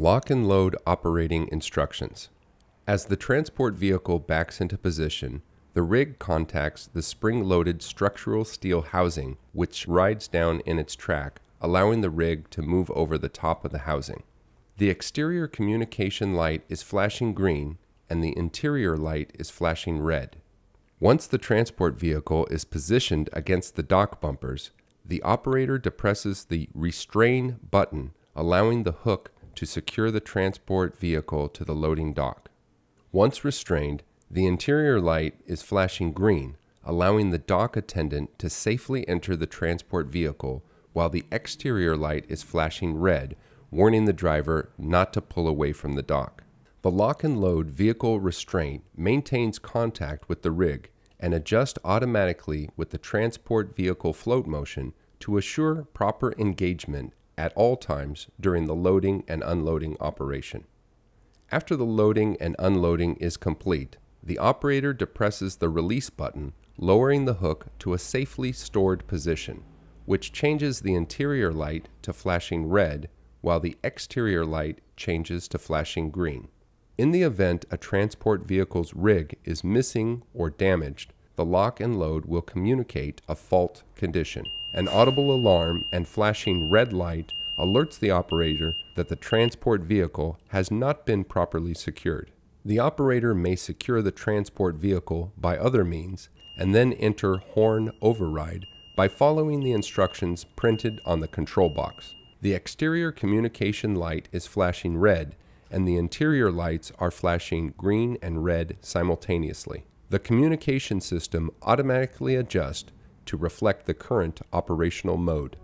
Lock and load operating instructions. As the transport vehicle backs into position, the rig contacts the spring-loaded structural steel housing, which rides down in its track, allowing the rig to move over the top of the housing. The exterior communication light is flashing green, and the interior light is flashing red. Once the transport vehicle is positioned against the dock bumpers, the operator depresses the restrain button, allowing the hook to secure the transport vehicle to the loading dock. Once restrained, the interior light is flashing green, allowing the dock attendant to safely enter the transport vehicle, while the exterior light is flashing red, warning the driver not to pull away from the dock. The lock and load vehicle restraint maintains contact with the rig and adjusts automatically with the transport vehicle float motion to assure proper engagement at all times during the loading and unloading operation. After the loading and unloading is complete, the operator depresses the release button, lowering the hook to a safely stored position, which changes the interior light to flashing red while the exterior light changes to flashing green. In the event a transport vehicle's rig is missing or damaged, the lock and load will communicate a fault condition. An audible alarm and flashing red light alerts the operator that the transport vehicle has not been properly secured. The operator may secure the transport vehicle by other means and then enter horn override by following the instructions printed on the control box. The exterior communication light is flashing red and the interior lights are flashing green and red simultaneously. The communication system automatically adjusts to reflect the current operational mode.